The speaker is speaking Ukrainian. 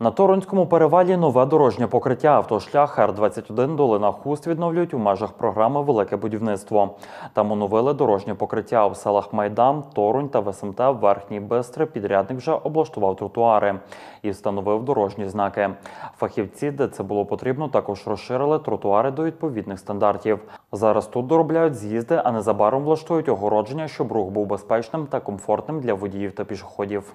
На Торонському перевалі нове дорожнє покриття автошлях Р-21 долина Хуст відновлюють у межах програми Велике будівництво. Там оновили дорожнє покриття в селах Майдан, Торунь та ВСМТ Верхній Бистри. Підрядник вже облаштував тротуари і встановив дорожні знаки. Фахівці, де це було потрібно, також розширили тротуари до відповідних стандартів. Зараз тут доробляють з'їзди, а незабаром влаштують огородження, щоб рух був безпечним та комфортним для водіїв та пішоходів.